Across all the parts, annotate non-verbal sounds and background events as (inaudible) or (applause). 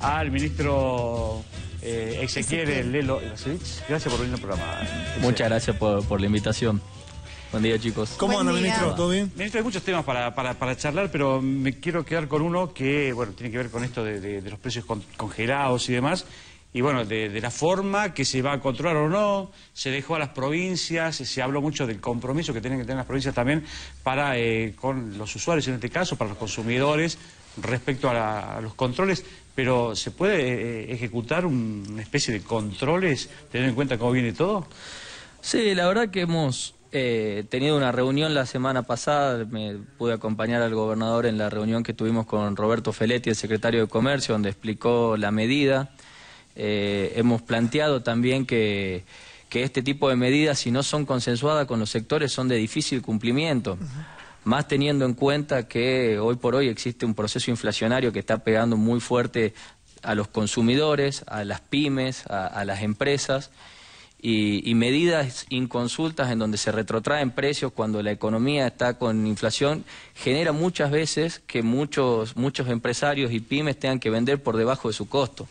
al ministro eh, Ezequiel Lelo Gracias por venir al programa. Muchas gracias por, la invitación. Buen día, chicos. ¿Cómo anda, ministro? ¿Todo bien? Ministro, hay muchos temas para, para, charlar, pero me quiero quedar con uno que, bueno, tiene que ver con esto de, los precios congelados y demás. Y bueno, de, la forma que se va a controlar o no, se dejó a las provincias, se habló mucho del compromiso que tienen que tener las provincias también para eh, con los usuarios, en este caso, para los consumidores, respecto a, los controles, pero ¿se puede eh, ejecutar una especie de controles teniendo en cuenta cómo viene todo? Sí, la verdad que hemos eh, tenido una reunión la semana pasada, me pude acompañar al gobernador en la reunión que tuvimos con Roberto Feletti, el secretario de Comercio, donde explicó la medida. Eh, hemos planteado también que, que, este tipo de medidas, si no son consensuadas con los sectores, son de difícil cumplimiento más teniendo en cuenta que hoy por hoy existe un proceso inflacionario que está pegando muy fuerte a los consumidores, a las pymes, a, a las empresas y, medidas inconsultas en donde se retrotraen precios cuando la economía está con inflación, genera muchas veces que muchos, muchos empresarios y pymes tengan que vender por debajo de su costo.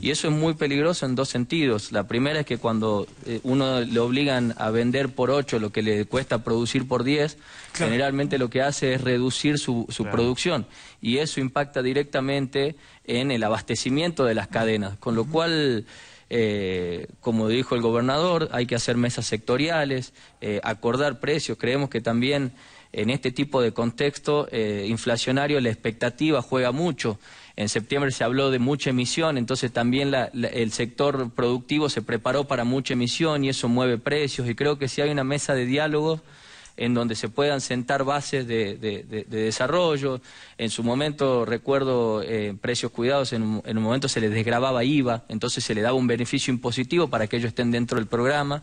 Y eso es muy peligroso en dos sentidos. La primera es que cuando eh, uno le obligan a vender por 8 lo que le cuesta producir por 10, generalmente lo que hace es reducir su, producción. Y eso impacta directamente en el abastecimiento de las cadenas, con lo cual eh, como dijo el gobernador, hay que hacer mesas sectoriales, eh, acordar precios. Creemos que también en este tipo de contexto eh, inflacionario la expectativa juega mucho. En septiembre se habló de mucha emisión, entonces también el sector productivo se preparó para mucha emisión y eso mueve precios. Y creo que si hay una mesa de diálogo en donde se puedan sentar bases de, desarrollo. En su momento, recuerdo, eh, precios cuidados, en un, momento se les desgrababa IVA, entonces se le daba un beneficio impositivo para que ellos estén dentro del programa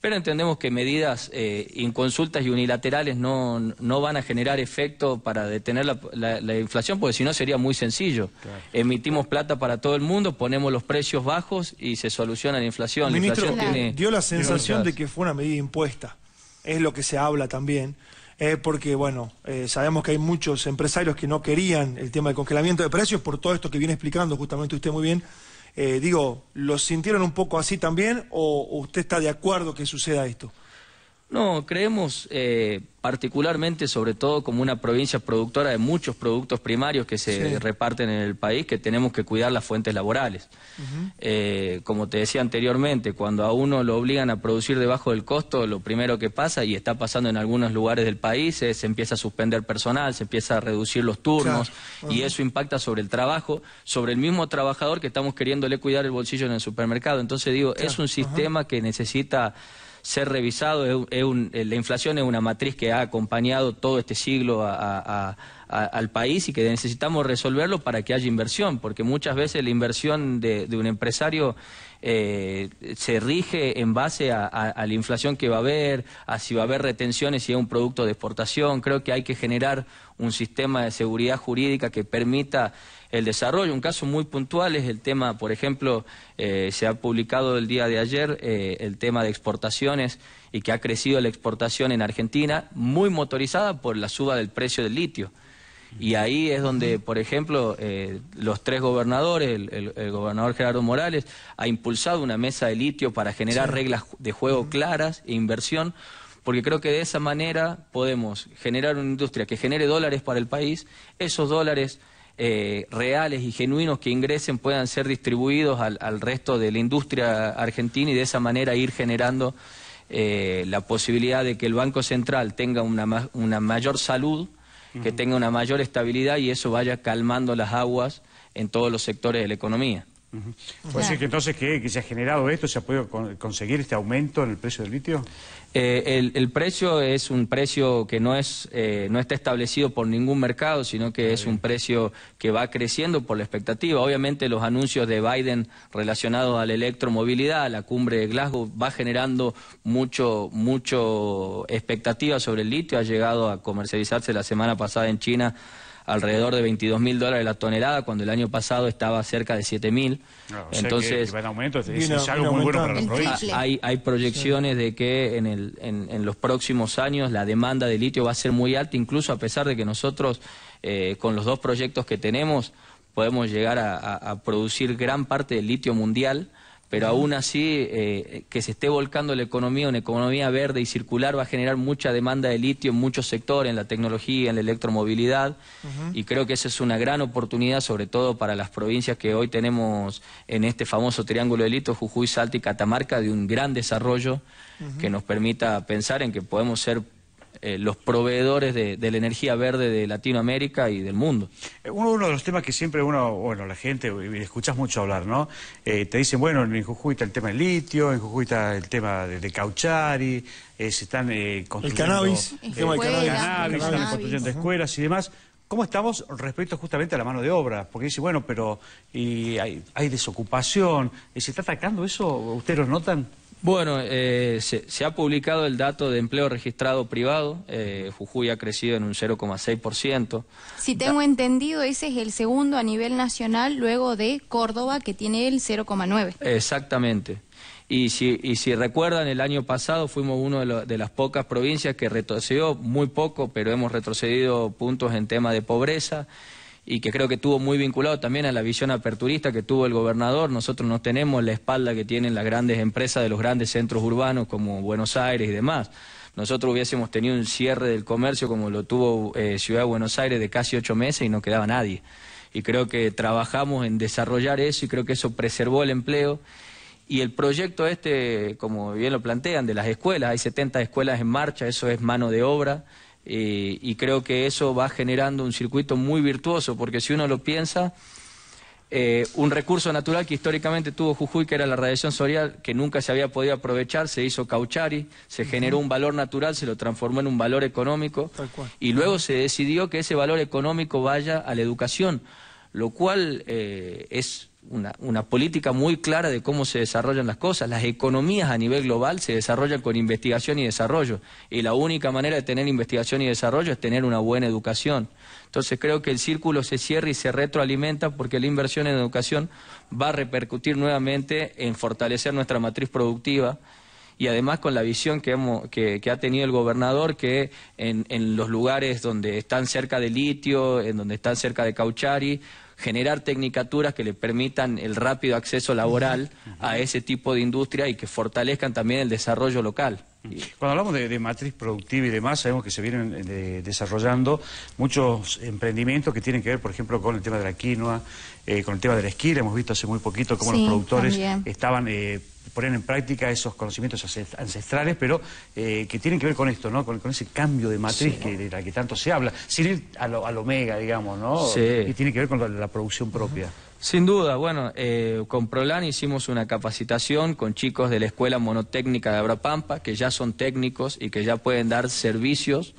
pero entendemos que medidas eh, inconsultas y unilaterales no, van a generar efecto para detener la, la, inflación, porque si no sería muy sencillo. Emitimos plata para todo el mundo, ponemos los precios bajos y se soluciona la inflación. Ministro, dio la sensación de que fue una medida impuesta es lo que se habla también, porque bueno, eh, sabemos que hay muchos empresarios que no querían el tema del congelamiento de precios por todo esto que viene explicando justamente usted muy bien. Eh, digo, ¿lo sintieron un poco así también o usted está de acuerdo que suceda esto? No, creemos eh, particularmente, sobre todo como una provincia productora de muchos productos primarios que se reparten en el país, que tenemos que cuidar las fuentes laborales. Eh, como te decía anteriormente, cuando a uno lo obligan a producir debajo del costo, lo primero que pasa, y está pasando en algunos lugares del país, es se empieza a suspender personal, se empieza a reducir los turnos, y eso impacta sobre el trabajo, sobre el mismo trabajador que estamos queriéndole cuidar el bolsillo en el supermercado. Entonces digo, es un sistema que necesita ser revisado. Es, eh, la inflación es una matriz que ha acompañado todo este siglo a, al país y que necesitamos resolverlo para que haya inversión, porque muchas veces la inversión de, un empresario eh, se rige en base a, la inflación que va a haber, a si va a haber retenciones, si es un producto de exportación. Creo que hay que generar un sistema de seguridad jurídica que permita el desarrollo. Un caso muy puntual es el tema, por ejemplo, eh, se ha publicado el día de ayer eh, el tema de exportaciones y que ha crecido la exportación en Argentina, muy motorizada por la suba del precio del litio. Y ahí es donde, por ejemplo, eh, los tres gobernadores, el, gobernador Gerardo Morales, ha impulsado una mesa de litio para generar reglas de juego claras e inversión, porque creo que de esa manera podemos generar una industria que genere dólares para el país, esos dólares eh, reales y genuinos que ingresen puedan ser distribuidos al, resto de la industria argentina y de esa manera ir generando eh, la posibilidad de que el Banco Central tenga una mayor salud que tenga una mayor estabilidad y eso vaya calmando las aguas en todos los sectores de la economía. ¿Puede que entonces que, se ha generado esto, se ha podido conseguir este aumento en el precio del litio? Eh, el, precio es un precio que eh, no, está establecido por ningún mercado, sino que es un precio que va creciendo por la expectativa. Obviamente los anuncios de Biden relacionados a la electromovilidad, a la cumbre de Glasgow, va generando mucha expectativa sobre el litio. Ha llegado a comercializarse la semana pasada en China alrededor de 22 mil dólares la tonelada, cuando el año pasado estaba cerca de 7 mil. Entonces, Hay, hay proyecciones de que en, el, en, los próximos años la demanda de litio va a ser muy alta, incluso a pesar de que nosotros, eh, con los dos proyectos que tenemos, podemos llegar a producir gran parte del litio mundial pero aún así eh, que se esté volcando la economía, una economía verde y circular va a generar mucha demanda de litio en muchos sectores, en la tecnología, en la electromovilidad, y creo que esa es una gran oportunidad, sobre todo para las provincias que hoy tenemos en este famoso triángulo de litio, Jujuy, Salta y Catamarca, de un gran desarrollo que nos permita pensar en que podemos ser eh, los proveedores de, la energía verde de Latinoamérica y del mundo. Eh, uno, uno, de los temas que siempre uno, bueno, la gente, escuchas mucho hablar, ¿no? Eh, te dicen, bueno, en Jujuy está el tema del litio, en Jujuy está el tema de, Cauchari, se están construyendo... El cannabis. El cannabis, cannabis, están construyendo escuelas y demás. ¿Cómo estamos respecto justamente a la mano de obra? Porque dice, bueno, pero y hay, hay desocupación. ¿Se está atacando eso? ¿Ustedes lo notan? Bueno, eh, se, ha publicado el dato de empleo registrado privado. Eh, Jujuy ha crecido en un 0,6%. Si tengo entendido, ese es el segundo a nivel nacional, luego de Córdoba, que tiene el 0,9%. Exactamente. Y si, si recuerdan, el año pasado fuimos una de, de, las pocas provincias que retrocedió, muy poco, pero hemos retrocedido puntos en tema de pobreza y que creo que estuvo muy vinculado también a la visión aperturista que tuvo el gobernador. Nosotros no tenemos la espalda que tienen las grandes empresas de los grandes centros urbanos como Buenos Aires y demás. Nosotros hubiésemos tenido un cierre del comercio como lo tuvo eh, Ciudad de Buenos Aires de casi ocho meses y no quedaba nadie. Y creo que trabajamos en desarrollar eso y creo que eso preservó el empleo. Y el proyecto este, como bien lo plantean, de las escuelas, hay 70 escuelas en marcha, eso es mano de obra. Eh, y creo que eso va generando un circuito muy virtuoso, porque si uno lo piensa, eh, un recurso natural que históricamente tuvo Jujuy, que era la radiación solar, que nunca se había podido aprovechar, se hizo cauchari, se generó un valor natural, se lo transformó en un valor económico, y luego se decidió que ese valor económico vaya a la educación, lo cual eh, es una, una, política muy clara de cómo se desarrollan las cosas. Las economías a nivel global se desarrollan con investigación y desarrollo. Y la única manera de tener investigación y desarrollo es tener una buena educación. Entonces creo que el círculo se cierra y se retroalimenta porque la inversión en educación va a repercutir nuevamente en fortalecer nuestra matriz productiva y además con la visión que, hemos, que, que ha tenido el gobernador, que en, en los lugares donde están cerca de litio, en donde están cerca de cauchari, generar tecnicaturas que le permitan el rápido acceso laboral a ese tipo de industria y que fortalezcan también el desarrollo local. Cuando hablamos de, matriz productiva y demás, sabemos que se vienen eh, desarrollando muchos emprendimientos que tienen que ver, por ejemplo, con el tema de la quinoa, eh, con el tema de la Hemos visto hace muy poquito cómo los productores estaban eh, poner en práctica esos conocimientos ancestrales, pero eh, que tienen que ver con esto, ¿no? Con, ese cambio de matriz que, de la que tanto se habla, sin ir al, lo omega, digamos, ¿no? Sí. Y tiene que ver con la, producción propia. Sin duda, bueno, eh, con Prolan hicimos una capacitación con chicos de la Escuela Monotécnica de Abrapampa, que ya son técnicos y que ya pueden dar servicios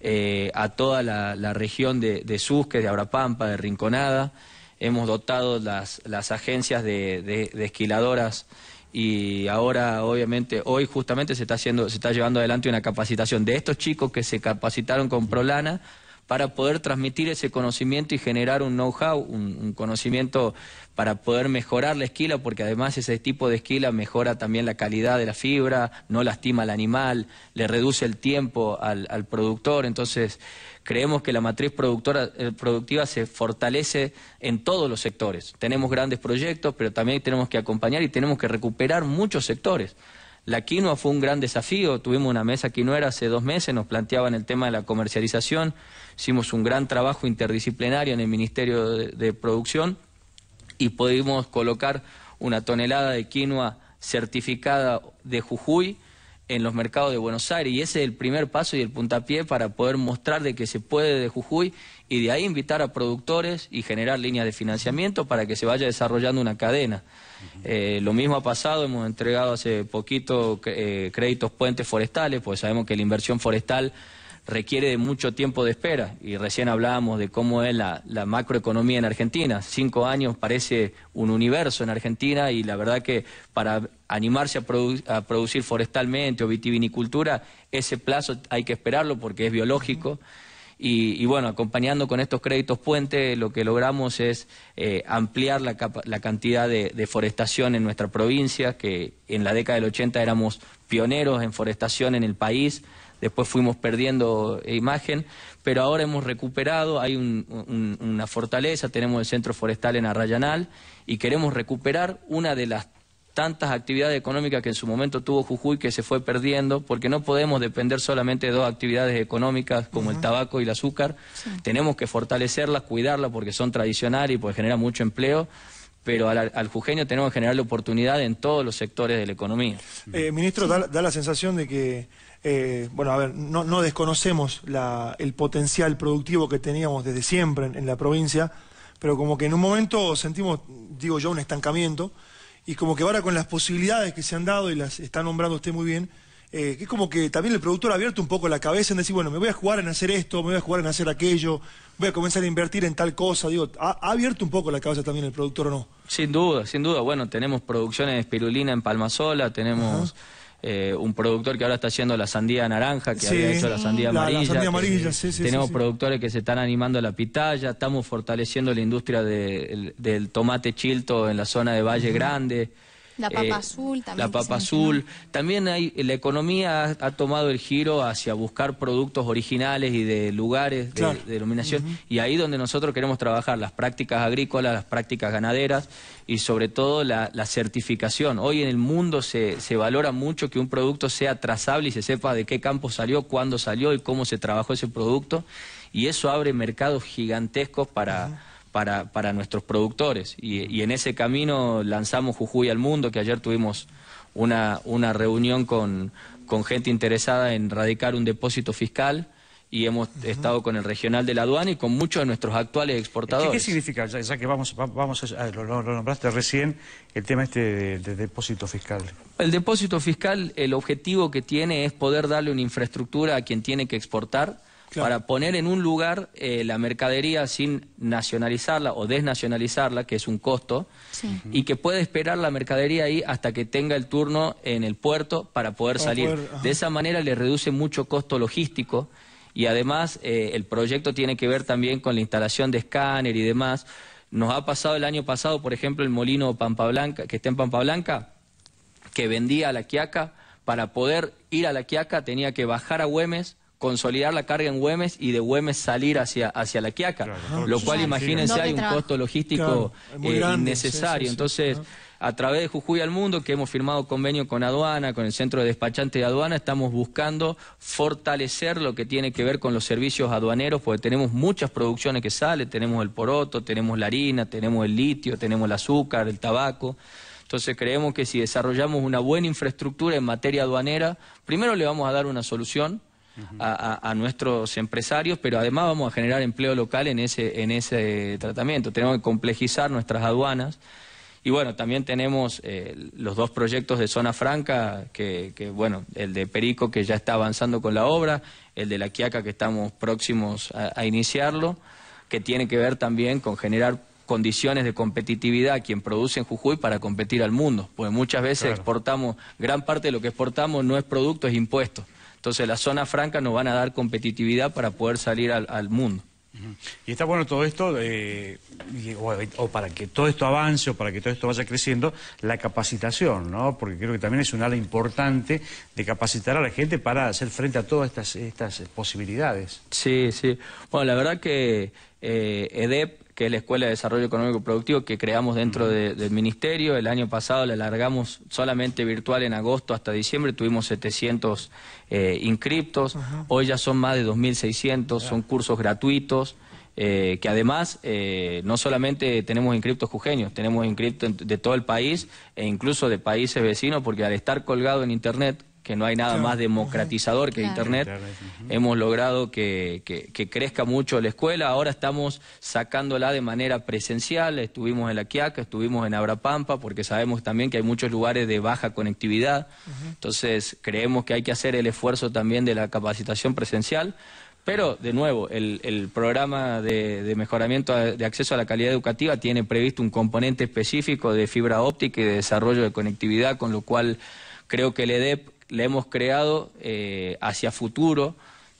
eh, a toda la, región de, Susque, de Abrapampa, de Rinconada. Hemos dotado las, agencias de, de esquiladoras y ahora obviamente hoy justamente se está haciendo se está llevando adelante una capacitación de estos chicos que se capacitaron con Prolana para poder transmitir ese conocimiento y generar un know-how, un, conocimiento para poder mejorar la esquila, porque además ese tipo de esquila mejora también la calidad de la fibra, no lastima al animal, le reduce el tiempo al, productor. Entonces, creemos que la matriz productora, eh, productiva se fortalece en todos los sectores. Tenemos grandes proyectos, pero también tenemos que acompañar y tenemos que recuperar muchos sectores. La quinoa fue un gran desafío, tuvimos una mesa quinuera hace dos meses, nos planteaban el tema de la comercialización, hicimos un gran trabajo interdisciplinario en el Ministerio de, de Producción y pudimos colocar una tonelada de quinoa certificada de Jujuy, en los mercados de Buenos Aires y ese es el primer paso y el puntapié para poder mostrar de que se puede de Jujuy y de ahí invitar a productores y generar líneas de financiamiento para que se vaya desarrollando una cadena. Eh, lo mismo ha pasado, hemos entregado hace poquito eh, créditos puentes forestales, pues sabemos que la inversión forestal requiere de mucho tiempo de espera. Y recién hablábamos de cómo es la, macroeconomía en Argentina. Cinco años parece un universo en Argentina y la verdad que para animarse a, producir forestalmente o vitivinicultura, ese plazo hay que esperarlo porque es biológico. Y, bueno, acompañando con estos créditos puente, lo que logramos es eh, ampliar la, cantidad de, de, forestación en nuestra provincia, que en la década del 80 éramos pioneros en forestación en el país después fuimos perdiendo eh, imagen, pero ahora hemos recuperado, hay una fortaleza, tenemos el centro forestal en Arrayanal y queremos recuperar una de las tantas actividades económicas que en su momento tuvo Jujuy que se fue perdiendo, porque no podemos depender solamente de dos actividades económicas como el tabaco y el azúcar. Tenemos que fortalecerlas, cuidarlas, porque son tradicionales y pues generan mucho empleo. Pero al, al jujeño tenemos que generarle oportunidad en todos los sectores de la economía. Eh, ministro, da, la sensación de que eh, bueno, a ver, no, desconocemos el potencial productivo que teníamos desde siempre en, la provincia, pero como que en un momento sentimos, digo yo, un estancamiento, y como que ahora con las posibilidades que se han dado y las está nombrando usted muy bien, eh, que es como que también el productor ha abierto un poco la cabeza en decir, bueno, me voy a jugar en hacer esto, me voy a jugar en hacer aquello, voy a comenzar a invertir en tal cosa. Digo, ¿ha, abierto un poco la cabeza también el productor o no? Sin duda, sin duda. Bueno, tenemos producciones de espirulina en Palmasola, tenemos... Eh, un productor que ahora está haciendo la sandía naranja, que había hecho la sandía amarilla. tenemos productores que se están animando a la pitaya, estamos fortaleciendo la industria del tomate chilto en la zona de Valle Grande. La papa eh, azul también. La papa azul. También hay, la economía ha, tomado el giro hacia buscar productos originales y de lugares de, iluminación. Y ahí donde nosotros queremos trabajar las prácticas agrícolas, las prácticas ganaderas y sobre todo la, certificación. Hoy en el mundo se, se, valora mucho que un producto sea trazable y se sepa de qué campo salió, cuándo salió y cómo se trabajó ese producto. Y eso abre mercados gigantescos para para, para nuestros productores. Y, en ese camino lanzamos Jujuy al Mundo, que ayer tuvimos una, una reunión con, con gente interesada en radicar un depósito fiscal y hemos estado con el regional de la aduana y con muchos de nuestros actuales exportadores. ¿Qué, significa, ya, que vamos, vamos a, lo, nombraste recién, el tema este de, depósito fiscal? El depósito fiscal, el objetivo que tiene es poder darle una infraestructura a quien tiene que exportar para poner en un lugar eh, la mercadería sin nacionalizarla o desnacionalizarla, que es un costo, y que puede esperar la mercadería ahí hasta que tenga el turno en el puerto para poder salir. de esa manera le reduce mucho costo logístico y además eh, el proyecto tiene que ver también con la instalación de escáner y demás. Nos ha pasado el año pasado, por ejemplo, el molino Pampa Blanca, que está en Pampa Blanca, que vendía a la Quiaca, para poder ir a la Quiaca tenía que bajar a Güemes, consolidar la carga en Güemes y de Güemes salir hacia, hacia La Quiaca, lo cual imagínense hay un costo logístico eh, innecesario. Entonces, ah. a través de Jujuy al Mundo, que hemos firmado convenio con aduana, con el Centro de Despachante de Aduana, estamos buscando fortalecer lo que tiene que ver con los servicios aduaneros, porque tenemos muchas producciones que salen, tenemos el poroto, tenemos la harina, tenemos el litio, tenemos el azúcar, el tabaco. Entonces creemos que si desarrollamos una buena infraestructura en materia aduanera, primero le vamos a dar una solución a, nuestros empresarios, pero además vamos a generar empleo local en ese, en ese tratamiento. Tenemos que complejizar nuestras aduanas. Y bueno, también tenemos eh, los dos proyectos de zona franca, que, bueno, el de Perico que ya está avanzando con la obra, el de La Quiaca que estamos próximos a, iniciarlo, que tiene que ver también con generar condiciones de competitividad a quien produce en Jujuy para competir al mundo, porque muchas veces exportamos, gran parte de lo que exportamos no es producto, es impuesto. Entonces las zonas francas nos van a dar competitividad para poder salir al, mundo. Y está bueno todo esto, eh, o, para que todo esto avance, o para que todo esto vaya creciendo, la capacitación, ¿no? Porque creo que también es un ala importante de capacitar a la gente para hacer frente a todas estas, posibilidades. Sí, sí. Bueno, la verdad que eh, EDEP que es la Escuela de Desarrollo Económico Productivo que creamos dentro del Ministerio. El año pasado la alargamos solamente virtual en agosto hasta diciembre, tuvimos 700 eh, inscriptos, hoy ya son más de 2.600, son cursos gratuitos. Eh, que además eh, no solamente tenemos inscriptos jujeños, tenemos inscriptos de todo el país e incluso de países vecinos, porque al estar colgado en Internet, que no hay nada más democratizador que Internet. Hemos logrado que, crezca mucho la escuela. Ahora estamos sacándola de manera presencial. Estuvimos en La Quiaca, estuvimos en Abrapampa, porque sabemos también que hay muchos lugares de baja conectividad. Entonces, creemos que hay que hacer el esfuerzo también de la capacitación presencial. Pero, de nuevo, el, el programa de, de, mejoramiento de acceso a la calidad educativa tiene previsto un componente específico de fibra óptica y de desarrollo de conectividad, con lo cual creo que el EDEP le hemos creado eh, hacia futuro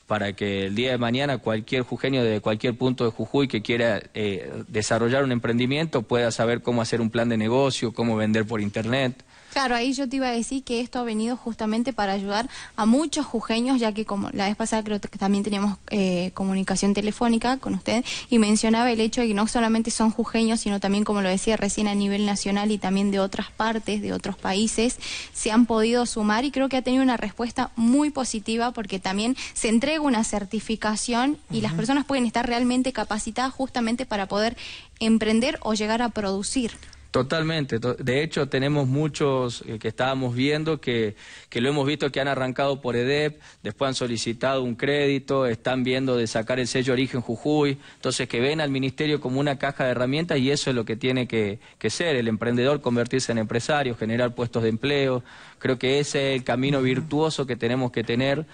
para que el día de mañana cualquier jujeño de cualquier punto de Jujuy que quiera eh, desarrollar un emprendimiento pueda saber cómo hacer un plan de negocio, cómo vender por internet. Claro, ahí yo te iba a decir que esto ha venido justamente para ayudar a muchos jujeños, ya que como la vez pasada creo que también teníamos eh, comunicación telefónica con usted y mencionaba el hecho de que no solamente son jujeños, sino también, como lo decía recién, a nivel nacional y también de otras partes, de otros países, se han podido sumar y creo que ha tenido una respuesta muy positiva porque también se entrega una certificación y las personas pueden estar realmente capacitadas justamente para poder emprender o llegar a producir. Totalmente. De hecho, tenemos muchos eh, que estábamos viendo que, que, lo hemos visto que han arrancado por EDEP, después han solicitado un crédito, están viendo de sacar el sello origen Jujuy, entonces que ven al ministerio como una caja de herramientas y eso es lo que tiene que, que ser, el emprendedor convertirse en empresario, generar puestos de empleo. Creo que ese es el camino virtuoso que tenemos que tener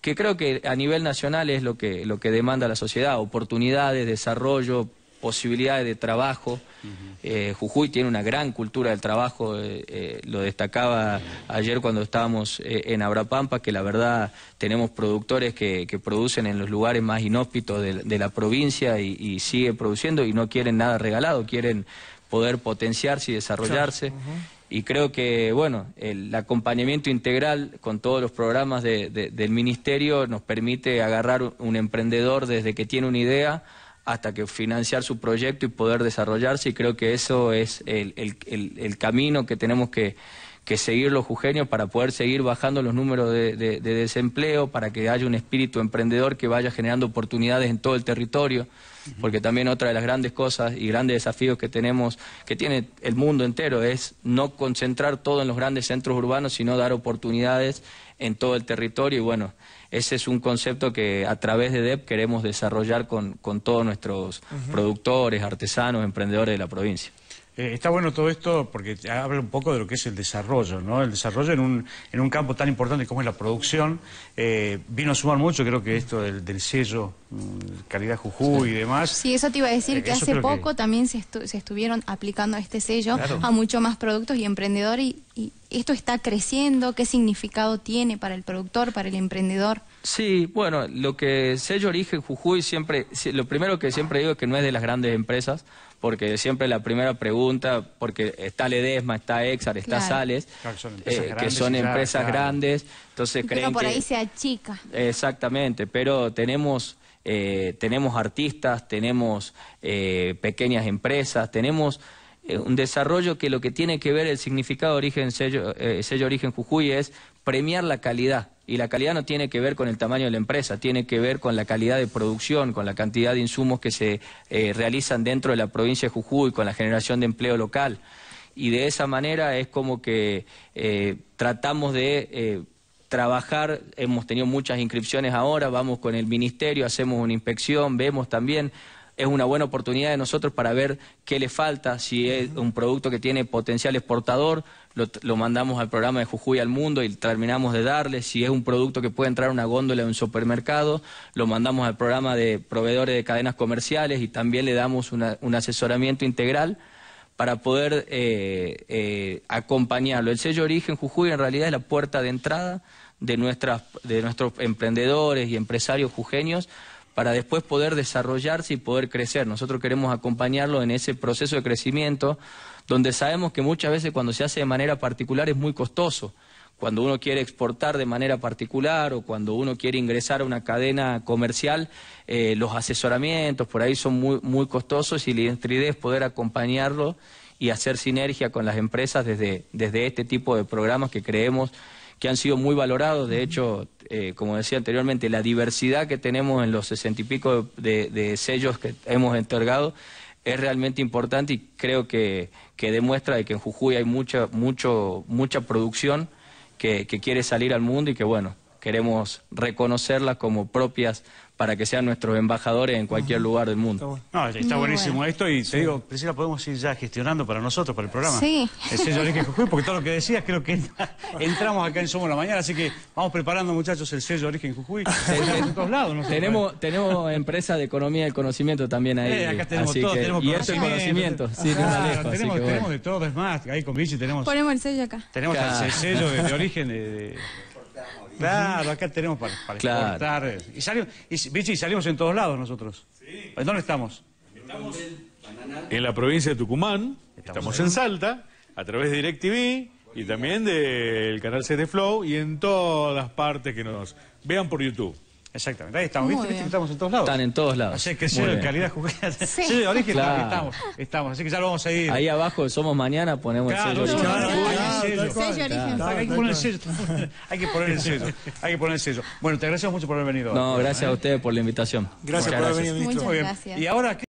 que creo que a nivel nacional es lo que, lo que demanda la sociedad, oportunidades, desarrollo, posibilidades de trabajo. Eh, Jujuy tiene una gran cultura del trabajo, eh, eh, lo destacaba ayer cuando estábamos en Abrapampa, que la verdad tenemos productores que, producen en los lugares más inhóspitos de, la provincia y, sigue produciendo y no quieren nada regalado, quieren poder potenciarse y desarrollarse. Y creo que, bueno, el acompañamiento integral con todos los programas del Ministerio nos permite agarrar un emprendedor desde que tiene una idea hasta que financiar su proyecto y poder desarrollarse y creo que eso es el, el, el, el camino que tenemos que que seguir los jujeños para poder seguir bajando los números de, desempleo, para que haya un espíritu emprendedor que vaya generando oportunidades en todo el territorio, porque también otra de las grandes cosas y grandes desafíos que tenemos, que tiene el mundo entero, es no concentrar todo en los grandes centros urbanos, sino dar oportunidades en todo el territorio y bueno, ese es un concepto que a través de DEP queremos desarrollar con, todos nuestros productores, artesanos, emprendedores de la provincia. Eh, está bueno todo esto porque habla un poco de lo que es el desarrollo, ¿no? El desarrollo en un, campo tan importante como es la producción eh, vino a sumar mucho, creo que esto del, sello mm, calidad Jujuy y demás. Sí, eso te iba a decir eh, que hace poco también se, estuvieron aplicando este sello a mucho más productos y emprendedores y, esto está creciendo, ¿qué significado tiene para el productor, para el emprendedor? Sí, bueno, lo que sello origen Jujuy siempre, lo primero que siempre digo es que no es de las grandes empresas, porque siempre la primera pregunta, porque está Ledesma, está Exar, está Sales, que son empresas eh, grandes, entonces pero por ahí sea chica. Exactamente, pero tenemos... Eh, tenemos artistas, tenemos eh, pequeñas empresas, tenemos un desarrollo que lo que tiene que ver el significado de origen, sello origen Jujuy es premiar la calidad y la calidad no tiene que ver con el tamaño de la empresa, tiene que ver con la calidad de producción, con la cantidad de insumos que se eh, realizan dentro de la provincia de Jujuy, con la generación de empleo local. Y de esa manera es como que eh, tratamos de eh, trabajar, hemos tenido muchas inscripciones ahora, vamos con el ministerio, hacemos una inspección, vemos también es una buena oportunidad de nosotros para ver qué le falta, si es un producto que tiene potencial exportador, lo, mandamos al programa de Jujuy al Mundo y terminamos de darle. Si es un producto que puede entrar a una góndola de un supermercado, lo mandamos al programa de proveedores de cadenas comerciales y también le damos un asesoramiento integral para poder eh, eh, acompañarlo. El sello Origen Jujuy en realidad es la puerta de entrada de, nuestras, de nuestros emprendedores y empresarios jujeños para después poder desarrollarse y poder crecer. Nosotros queremos acompañarlo en ese proceso de crecimiento donde sabemos que muchas veces cuando se hace de manera particular es muy costoso. Cuando uno quiere exportar de manera particular o cuando uno quiere ingresar a una cadena comercial, eh, los asesoramientos por ahí son muy, muy costosos y la idea es poder acompañarlo y hacer sinergia con las empresas desde, desde este tipo de programas que creemos que han sido muy valorados. De hecho, eh, como decía anteriormente, la diversidad que tenemos en los sesenta y pico de, de sellos que hemos entregado es realmente importante y creo que, que demuestra de que en Jujuy hay mucha, mucho, mucha producción que, que quiere salir al mundo y que bueno, queremos reconocerlas como propias para que sean nuestros embajadores en cualquier lugar del mundo. No, está buenísimo esto y te digo, Priscila, podemos ir ya gestionando para nosotros, para el programa. Sí. sello yo Origen Jujuy, porque todo lo que decías creo que (laughs) entramos acá en Somos la Mañana, así que vamos preparando, muchachos, el sello Origen Jujuy. (laughs) en todos lados. tenemos, empresas de economía del conocimiento también ahí. Eh, acá tenemos todo, tenemos Y conocimiento, sí, tenemos, de todo, es más, ahí con Vichy tenemos... Ponemos el sello acá. Tenemos el sello de, origen de Claro, acá tenemos para, para eh, Y, salimos, y, salimos en todos lados nosotros. en ¿Dónde estamos? Estamos en la provincia de Tucumán, estamos, en Salta, a través de DirecTV y también del canal C de Flow y en todas las partes que nos vean por YouTube. Exactamente, ahí estamos. ¿Viste, estamos en todos lados? Están en todos lados. Así que sello de calidad juguete. Sí. de origen claro. estamos, estamos. Así que ya lo vamos a ir. Ahí abajo somos mañana, ponemos el sello. Claro, claro, claro, hay que poner el sello. (laughs) Hay que poner el sello. Hay que poner el sello. Bueno, te agradecemos mucho por haber venido. No, gracias a ustedes por la invitación. Gracias por haber venido, ministro. Muchas gracias. Y ahora